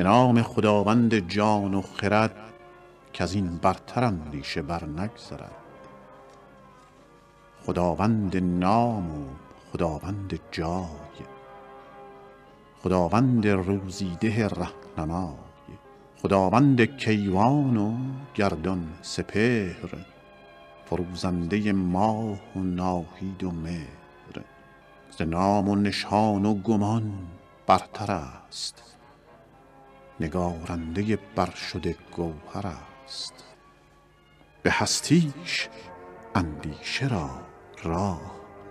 به نام خداوند جان و خرد که از این برتر اندیشه بر نگذرد خداوند نام و خداوند جای خداوند روزیده رهنمای خداوند کیوان و گردان سپهر فروزنده ماه و ناهید و مهر ز نام و نشان و گمان برتر است نگارنده برشده گوهر است به هستیش اندیشه را راه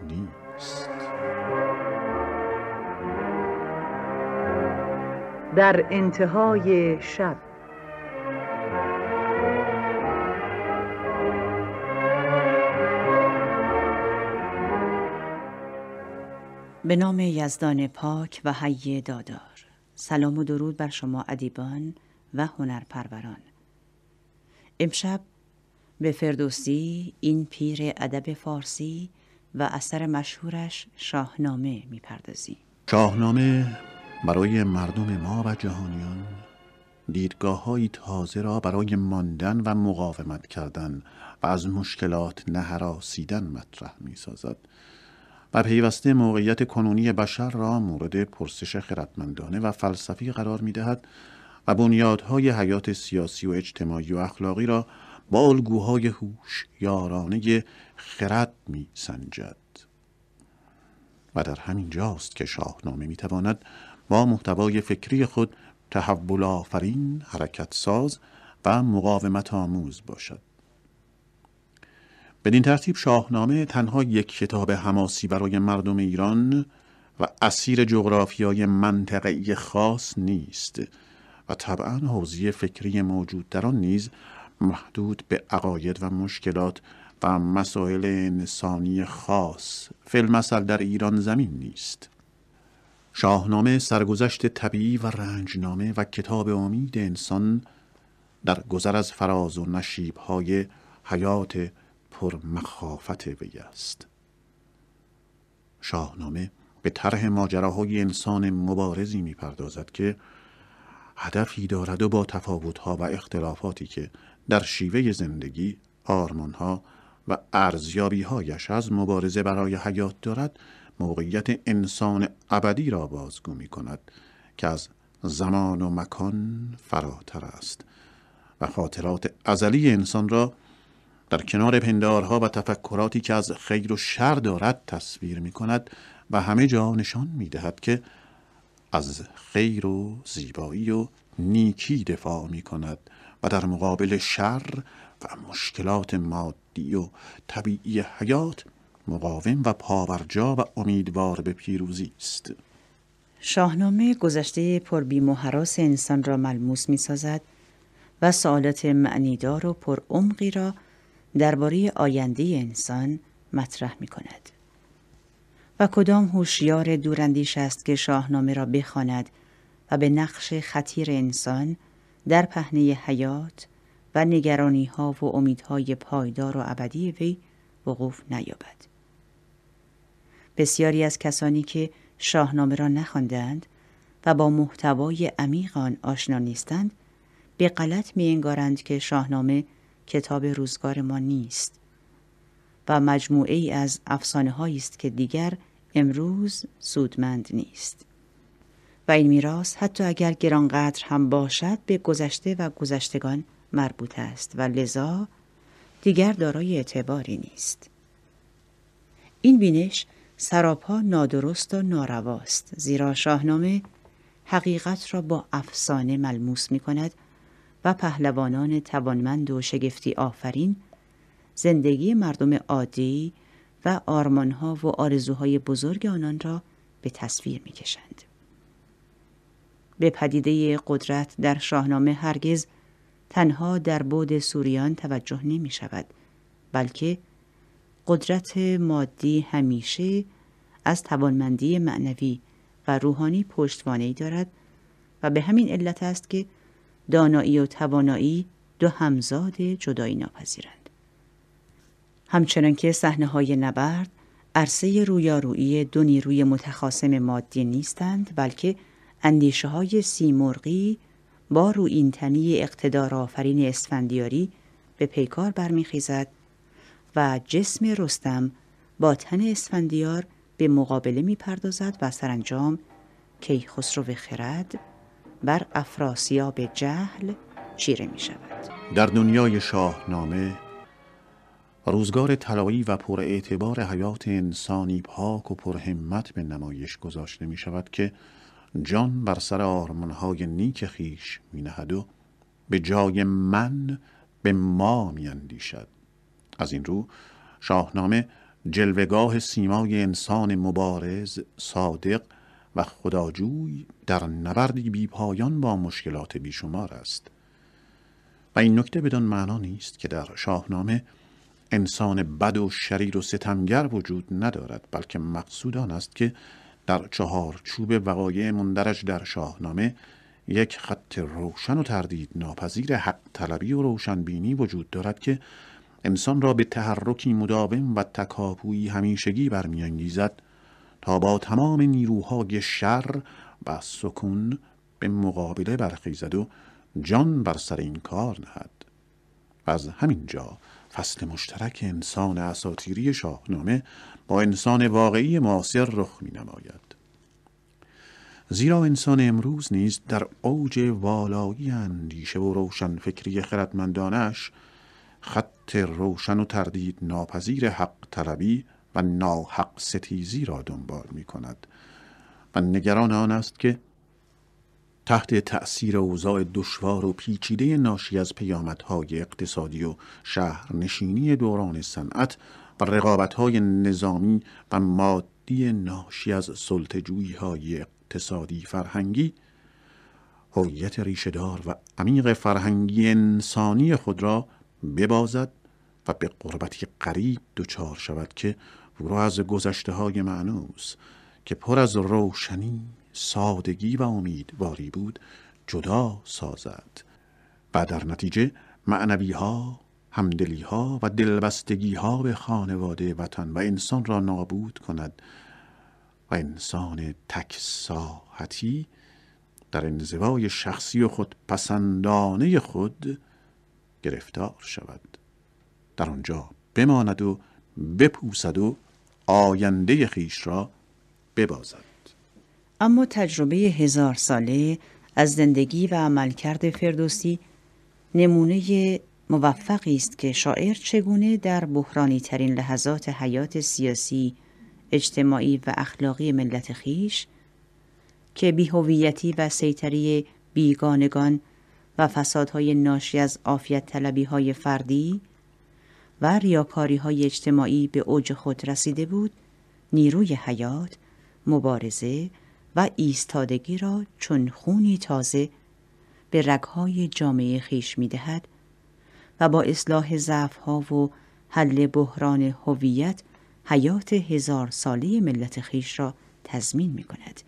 نیست در انتهای شب به نام یزدان پاک و حی دادار سلام و درود بر شما ادیبان و هنرپروران امشب به فردوسی این پیر ادب فارسی و اثر مشهورش شاهنامه میپردازیم شاهنامه برای مردم ما و جهانیان دیدگاه های تازه را برای ماندن و مقاومت کردن و از مشکلات نهراسیدن مطرح می سازد و پیوسته موقعیت کنونی بشر را مورد پرسش خردمندانه و فلسفی قرار می دهد و بنیادهای حیات سیاسی و اجتماعی و اخلاقی را با الگوهای هوش یارانه خرد می سنجد. و در همین جاست که شاهنامه می تواند با محتوای فکری خود تحول آفرین، حرکت ساز و مقاومت آموز باشد. این ترتیب شاهنامه تنها یک کتاب حماسی برای مردم ایران و اسیر جغرافیای منطقه خاص نیست و طبعا حوزه فکری موجود در آن نیز محدود به عقاید و مشکلات و مسائل انسانی خاص فیلمسل در ایران زمین نیست شاهنامه سرگذشت طبیعی و رنجنامه و کتاب امید انسان در گذر از فراز و نشیب های حیات پر مخافت وی است شاهنامه به طرح ماجراهای انسان مبارزی میپردازد که هدفی دارد و با تفاوتها و اختلافاتی که در شیوه زندگی، آرمانها و ارزیابیهایش از مبارزه برای حیات دارد موقعیت انسان ابدی را بازگو می کند که از زمان و مکان فراتر است و خاطرات ازلی انسان را در کنار پندارها و تفکراتی که از خیر و شر دارد تصویر می کند و همه جا نشان می دهد که از خیر و زیبایی و نیکی دفاع می کند و در مقابل شر و مشکلات مادی و طبیعی حیات مقاوم و پاورجا و امیدوار به پیروزی است شاهنامه گذشته پر و حراس انسان را ملموس می سازد و سوالات معنیدار و پرعمقی را درباره آینده انسان مطرح می کند. و کدام هوشیار دوراندیش است که شاهنامه را بخواند و به نقش خطیر انسان در پهنه حیات و نگرانی ها و امیدهای پایدار و ابدی وی وقوف نیابد. بسیاری از کسانی که شاهنامه را نخواندند و با محتوای عمیق آن آشنا نیستند به غلط انگارند که شاهنامه کتاب روزگار ما نیست و مجموعه ای از افسانه هایی است که دیگر امروز سودمند نیست و این میراث حتی اگر گرانقدر هم باشد به گذشته و گذشتگان مربوط است و لذا دیگر دارای اعتباری نیست این بینش سراپا نادرست و نارواست زیرا شاهنامه حقیقت را با افسانه ملموس می کند و پهلوانان توانمند و شگفتی آفرین زندگی مردم عادی و آرمانها و آرزوهای بزرگ آنان را به تصویر می به پدیده قدرت در شاهنامه هرگز تنها در بود سوریان توجه نمی شود بلکه قدرت مادی همیشه از توانمندی معنوی و روحانی پشتوانه دارد و به همین علت است که دانایی و توانایی دو همزاد جدایی ناپذیرند. همچنان که صحنه های نبرد عرصه رویارویی دو نیروی متخاصم مادی نیستند بلکه اندیشه های سیمرغی با رویینتنی اقتدار آفرین اسفندیاری به پیکار برمیخیزد و جسم رستم با تن اسفندیار به مقابله میپردازد و سرانجام کیخسرو خرد بر افراسیاب جهل چیره می شود در دنیای شاهنامه روزگار طلایی و پر اعتبار حیات انسانی پاک و پرهمت به نمایش گذاشته می شود که جان بر سر آرمانهای نیک خیش می نهد و به جای من به ما می اندیشد. از این رو شاهنامه جلوگاه سیمای انسان مبارز، صادق و خداجوی در نبردی بی پایان با مشکلات بیشمار است و این نکته بدان معنا نیست که در شاهنامه انسان بد و شریر و ستمگر وجود ندارد بلکه مقصود آن است که در چهار چوب وقایع مندرج در شاهنامه یک خط روشن و تردید ناپذیر حق طلبی و روشنبینی وجود دارد که انسان را به تحرکی مداوم و تکاپویی همیشگی برمیانگیزد تا با تمام نیروهای شر و سکون به مقابله برخیزد و جان بر سر این کار نهد و از همین جا فصل مشترک انسان اساطیری شاهنامه با انسان واقعی معاصر رخ می نماید زیرا انسان امروز نیز در اوج والایی اندیشه و روشن فکری خردمندانش خط روشن و تردید ناپذیر حق طلبی و ناحق ستیزی را دنبال می کند و نگران آن است که تحت تأثیر اوضاع دشوار و پیچیده ناشی از پیامدهای اقتصادی و شهرنشینی دوران صنعت و رقابتهای نظامی و مادی ناشی از سلطجوی های اقتصادی فرهنگی هویت ریشهدار و عمیق فرهنگی انسانی خود را ببازد و به قربتی قریب دچار شود که رو از گذشته های معنوس که پر از روشنی سادگی و امیدواری بود جدا سازد و در نتیجه معنوی ها همدلی ها و دلبستگی ها به خانواده وطن و انسان را نابود کند و انسان تک در انزوای شخصی و خود پسندانه خود گرفتار شود در آنجا بماند و بپوسد و آینده خیش را ببازد اما تجربه هزار ساله از زندگی و عملکرد فردوسی نمونه موفقی است که شاعر چگونه در بحرانی ترین لحظات حیات سیاسی، اجتماعی و اخلاقی ملت خیش که بیهویتی و سیطری بیگانگان و فسادهای ناشی از آفیت طلبی های فردی و ریاکاری های اجتماعی به اوج خود رسیده بود، نیروی حیات، مبارزه و ایستادگی را چون خونی تازه به رگهای جامعه خیش می دهد و با اصلاح ضعفها و حل بحران هویت حیات هزار سالی ملت خیش را تضمین می کند.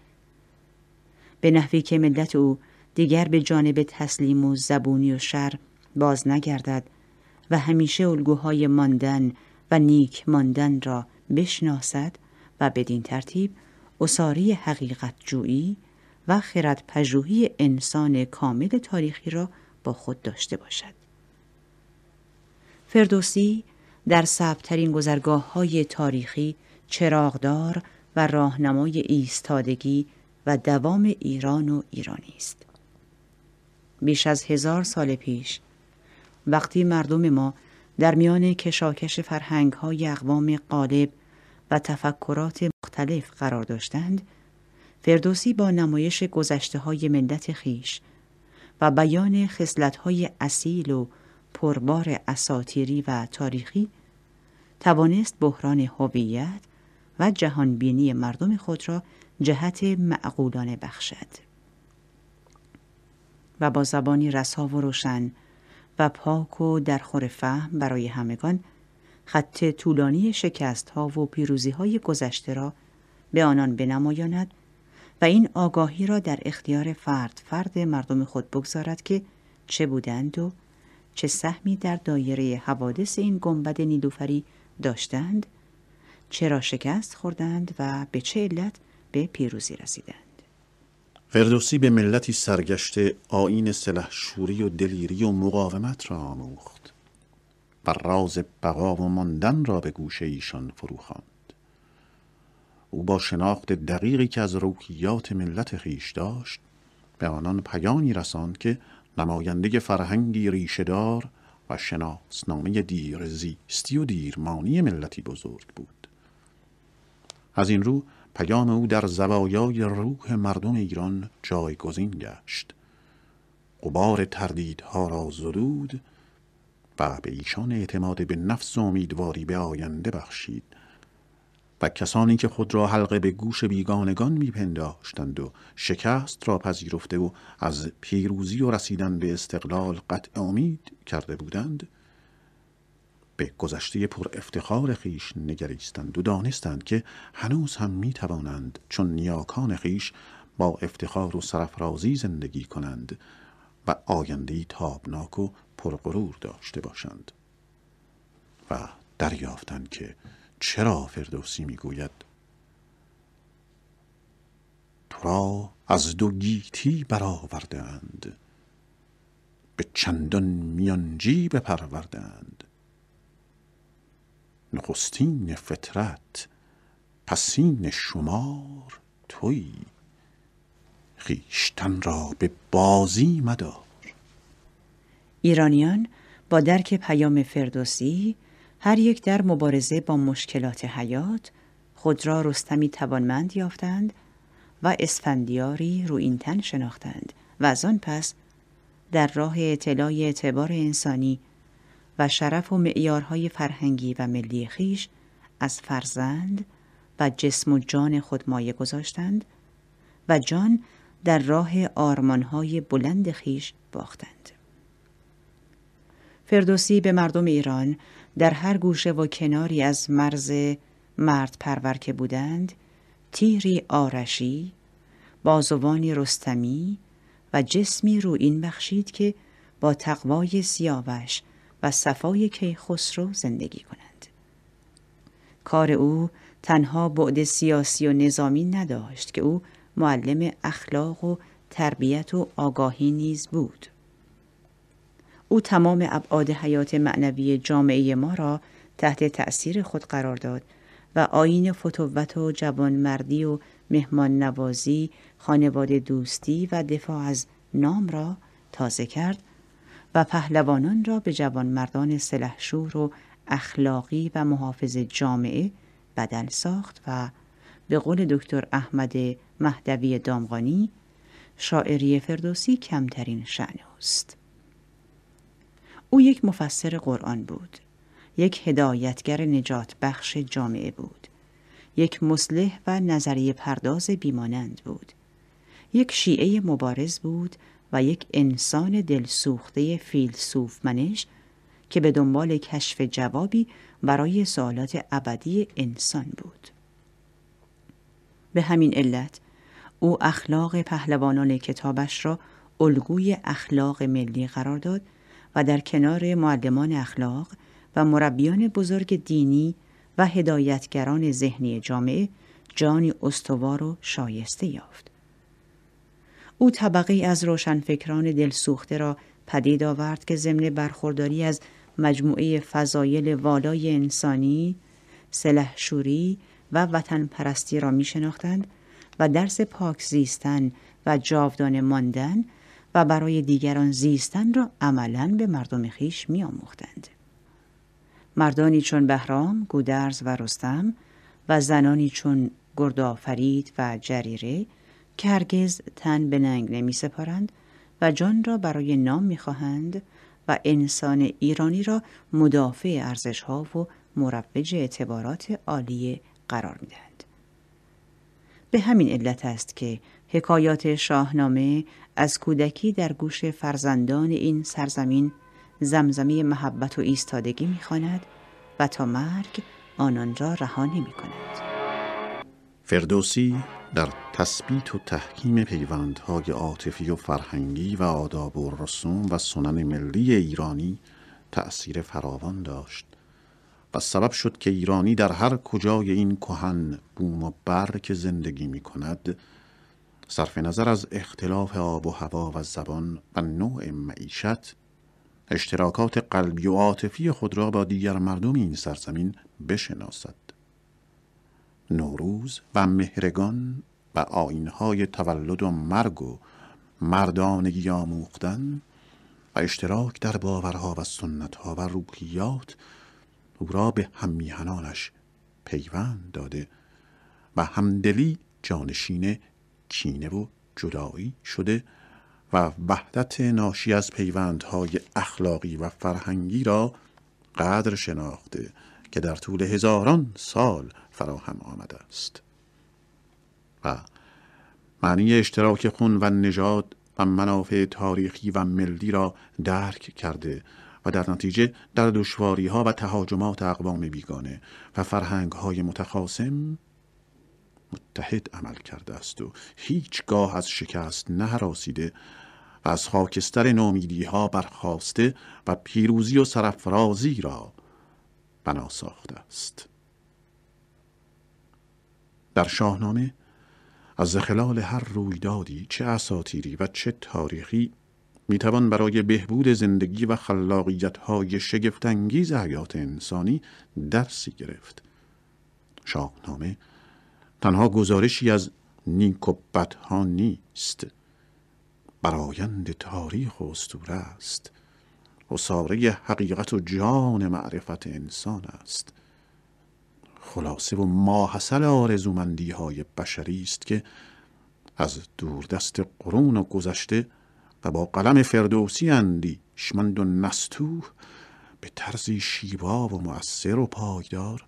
به نحوی که ملت او دیگر به جانب تسلیم و زبونی و شر باز نگردد و همیشه الگوهای ماندن و نیک ماندن را بشناسد و بدین ترتیب اصاری حقیقت جویی و خردپژوهی پژوهی انسان کامل تاریخی را با خود داشته باشد. فردوسی در سبترین گذرگاه های تاریخی چراغدار و راهنمای ایستادگی و دوام ایران و ایرانی است. بیش از هزار سال پیش وقتی مردم ما در میان کشاکش فرهنگ های اقوام قالب و تفکرات مختلف قرار داشتند، فردوسی با نمایش گذشته های ملت خیش و بیان خسلت های اصیل و پربار اساتیری و تاریخی توانست بحران هویت و جهانبینی مردم خود را جهت معقولانه بخشد و با زبانی رسا و روشن و پاک و خور فهم برای همگان خط طولانی شکست ها و پیروزی های گذشته را به آنان بنمایاند و این آگاهی را در اختیار فرد فرد مردم خود بگذارد که چه بودند و چه سهمی در دایره حوادث این گنبد نیلوفری داشتند چرا شکست خوردند و به چه علت به پیروزی رسیدند فردوسی به ملتی سرگشته آین سلحشوری و دلیری و مقاومت را آموخت و راز بقا و ماندن را به گوشه ایشان فروخواند او با شناخت دقیقی که از روکیات ملت خیش داشت به آنان پیامی رساند که نماینده فرهنگی ریشهدار و شناسنامه دیرزیستی و دیرمانی ملتی بزرگ بود از این رو پیام او در زوایای روح مردم ایران جایگزین گشت قبار تردیدها را زدود و به ایشان اعتماد به نفس و امیدواری به آینده بخشید و کسانی که خود را حلقه به گوش بیگانگان میپنداشتند و شکست را پذیرفته و از پیروزی و رسیدن به استقلال قطع امید کرده بودند به گذشته پر افتخار خیش نگریستند و دانستند که هنوز هم می توانند چون نیاکان خیش با افتخار و سرفرازی زندگی کنند و آیندهی تابناک و پرغرور داشته باشند و دریافتند که چرا فردوسی میگوید تو را از دو گیتی برآوردند به چندان میانجی بپروردند نخستین فطرت پسین شمار توی خیشتن را به بازی مدار ایرانیان با درک پیام فردوسی هر یک در مبارزه با مشکلات حیات خود را رستمی توانمند یافتند و اسفندیاری رو این تن شناختند و از آن پس در راه اطلاع اعتبار انسانی و شرف و معیارهای فرهنگی و ملی خیش از فرزند و جسم و جان خود مایه گذاشتند و جان در راه آرمانهای بلند خیش باختند. فردوسی به مردم ایران در هر گوشه و کناری از مرز مرد پرور که بودند تیری آرشی، بازوانی رستمی و جسمی رو این بخشید که با تقوای سیاوش و صفای کیخسرو زندگی کنند. کار او تنها بعد سیاسی و نظامی نداشت که او معلم اخلاق و تربیت و آگاهی نیز بود. او تمام ابعاد حیات معنوی جامعه ما را تحت تأثیر خود قرار داد و آین فتوت و جوانمردی و مهمان نوازی، خانواده دوستی و دفاع از نام را تازه کرد و پهلوانان را به جوانمردان سلحشور و اخلاقی و محافظ جامعه بدل ساخت و به قول دکتر احمد مهدوی دامغانی شاعری فردوسی کمترین شعن است. او یک مفسر قرآن بود. یک هدایتگر نجات بخش جامعه بود. یک مسلح و نظریه پرداز بیمانند بود. یک شیعه مبارز بود و یک انسان دلسوخته منش که به دنبال کشف جوابی برای سوالات ابدی انسان بود. به همین علت او اخلاق پهلوانان کتابش را الگوی اخلاق ملی قرار داد و در کنار معلمان اخلاق و مربیان بزرگ دینی و هدایتگران ذهنی جامعه جانی استوار و شایسته یافت. او طبقه از روشنفکران دلسوخته را پدید آورد که ضمن برخورداری از مجموعه فضایل والای انسانی، سلحشوری و وطن پرستی را می شناختند و درس پاک زیستن و جاودان ماندن و برای دیگران زیستن را عملا به مردم خیش می آموختند. مردانی چون بهرام، گودرز و رستم و زنانی چون گردآفرید و جریره که تن به ننگ نمی سپارند و جان را برای نام می خواهند و انسان ایرانی را مدافع ارزش ها و مروج اعتبارات عالی قرار می دهند. به همین علت است که حکایات شاهنامه از کودکی در گوش فرزندان این سرزمین زمزمی محبت و ایستادگی میخواند و تا مرگ آنان را رها نمی کند. فردوسی در تثبیت و تحکیم پیوندهای عاطفی و فرهنگی و آداب و رسوم و سنن ملی ایرانی تأثیر فراوان داشت و سبب شد که ایرانی در هر کجای این کهن بوم و بر زندگی می کند صرف نظر از اختلاف آب و هوا و زبان و نوع معیشت اشتراکات قلبی و عاطفی خود را با دیگر مردم این سرزمین بشناسد نوروز و مهرگان و آینهای تولد و مرگ و مردانگی آموختن و اشتراک در باورها و سنتها و روحیات او را به همیهنانش پیوند داده و همدلی جانشین کینه و جدایی شده و وحدت ناشی از پیوندهای اخلاقی و فرهنگی را قدر شناخته که در طول هزاران سال فراهم آمده است و معنی اشتراک خون و نژاد و منافع تاریخی و ملی را درک کرده و در نتیجه در دشواری ها و تهاجمات اقوام بیگانه و فرهنگ های متخاصم متحد عمل کرده است و هیچگاه از شکست نهراسیده و از خاکستر نومیدی ها برخواسته و پیروزی و سرفرازی را بنا ساخته است در شاهنامه از خلال هر رویدادی چه اساتیری و چه تاریخی میتوان برای بهبود زندگی و خلاقیت های شگفتانگیز حیات انسانی درسی گرفت شاهنامه تنها گزارشی از نیکوبت ها نیست برایند تاریخ و اسطوره است و ساره حقیقت و جان معرفت انسان است خلاصه و ماحصل آرزومندی های بشری است که از دوردست قرون و گذشته و با قلم فردوسی اندیشمند و نستوه به طرزی شیوا و مؤثر و پایدار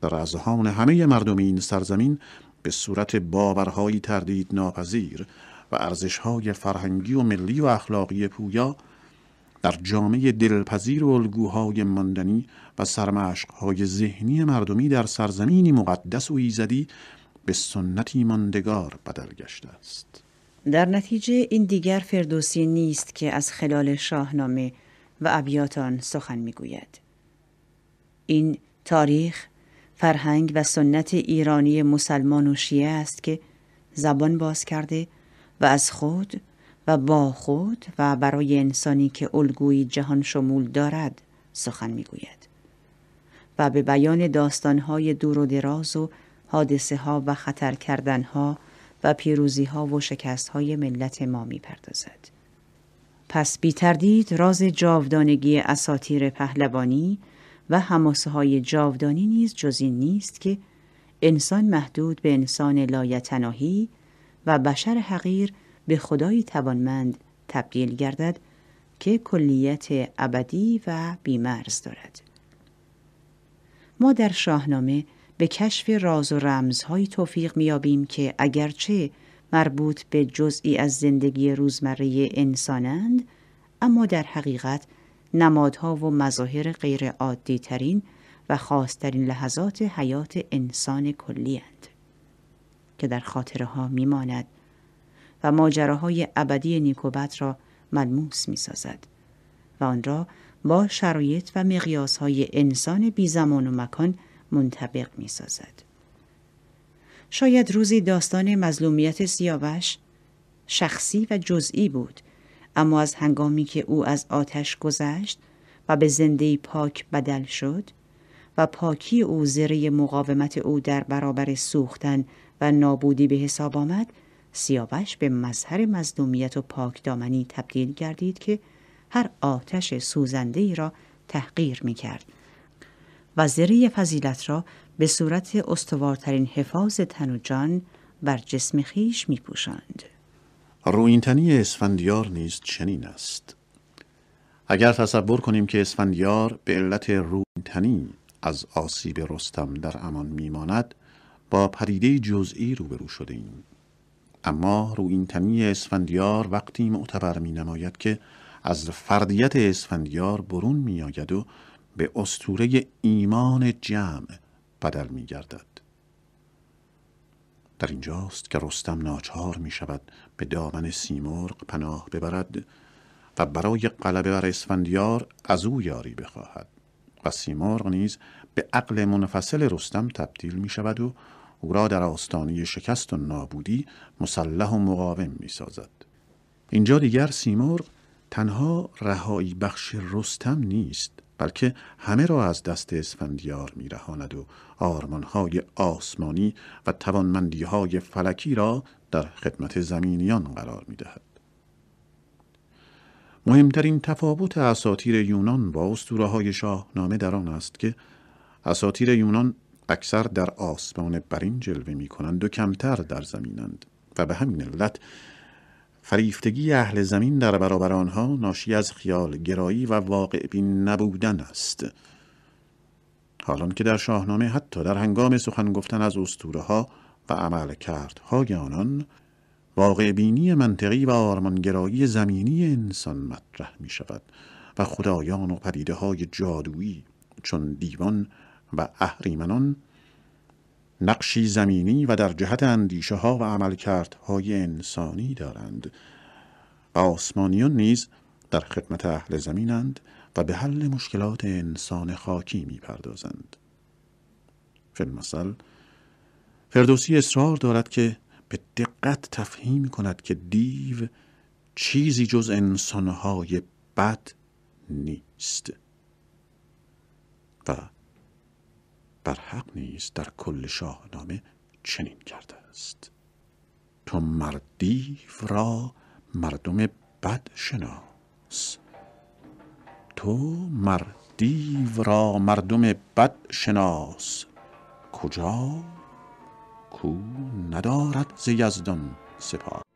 در ازهان همه مردم این سرزمین به صورت باورهایی تردید ناپذیر و ارزشهای فرهنگی و ملی و اخلاقی پویا در جامعه دلپذیر و الگوهای ماندنی و های ذهنی مردمی در سرزمینی مقدس و ایزدی به سنتی ماندگار بدل گشته است در نتیجه این دیگر فردوسی نیست که از خلال شاهنامه و ابیاتان سخن میگوید این تاریخ فرهنگ و سنت ایرانی مسلمان و شیعه است که زبان باز کرده و از خود و با خود و برای انسانی که الگوی جهان شمول دارد سخن میگوید و به بیان داستانهای دور و دراز و حادثه ها و خطر کردن ها و پیروزی ها و شکست های ملت ما می پردازد. پس بی تردید راز جاودانگی اساتیر پهلوانی و هماسه های جاودانی نیز جز این نیست که انسان محدود به انسان لایتناهی و بشر حقیر به خدای توانمند تبدیل گردد که کلیت ابدی و بیمرز دارد. ما در شاهنامه به کشف راز و رمزهای توفیق میابیم که اگرچه مربوط به جزئی از زندگی روزمره انسانند اما در حقیقت نمادها و مظاهر غیر عادی ترین و خاصترین لحظات حیات انسان کلی هند. که در خاطره میماند و ماجراهای ابدی نیکوبت را ملموس میسازد و آن را با شرایط و مقیاسهای انسان بی و مکان منطبق می سازد. شاید روزی داستان مظلومیت سیاوش شخصی و جزئی بود اما از هنگامی که او از آتش گذشت و به زنده پاک بدل شد و پاکی او زره مقاومت او در برابر سوختن و نابودی به حساب آمد سیاوش به مظهر مظلومیت و دامنی تبدیل گردید که هر آتش سوزنده ای را تحقیر می کرد و فضیلت را به صورت استوارترین حفاظ تن و جان بر جسم خیش می پوشند. روینتنی اسفندیار نیز چنین است. اگر تصور کنیم که اسفندیار به علت روینتنی از آسیب رستم در امان میماند با پدیده جزئی روبرو شده ایم. اما روینتنی اسفندیار وقتی معتبر می نماید که از فردیت اسفندیار برون می آید و به استوره ایمان جمع بدل می گردد. در اینجاست که رستم ناچار می شود به دامن سیمرغ پناه ببرد و برای غلبه بر اسفندیار از او یاری بخواهد و سیمرغ نیز به عقل منفصل رستم تبدیل می شود و او را در آستانه شکست و نابودی مسلح و مقاوم می سازد. اینجا دیگر سیمرغ تنها رهایی بخش رستم نیست بلکه همه را از دست اسفندیار میرهاند و آرمانهای آسمانی و توانمندیهای فلکی را در خدمت زمینیان قرار میدهد مهمترین تفاوت اساطیر یونان با اسطوره های شاهنامه در آن است که اساطیر یونان اکثر در آسمان برین جلوه می کنند و کمتر در زمینند و به همین علت فریفتگی اهل زمین در برابر آنها ناشی از خیال گرایی و واقع بین نبودن است حالان که در شاهنامه حتی در هنگام سخن گفتن از اسطوره ها و عمل های آنان واقع بینی منطقی و آرمانگرایی زمینی انسان مطرح می شود و خدایان و پدیده های جادویی چون دیوان و اهریمنان نقشی زمینی و در جهت اندیشه ها و عملکردهای انسانی دارند و آسمانیان نیز در خدمت اهل زمینند و به حل مشکلات انسان خاکی میپردازند فیلمسل فردوسی اصرار دارد که به دقت تفهیم کند که دیو چیزی جز انسانهای بد نیست و بر حق نیز در کل شاهنامه چنین کرده است تو مردی را مردم بد شناس تو مردی را مردم بد شناس کجا کو ندارد ز یزدان سپاس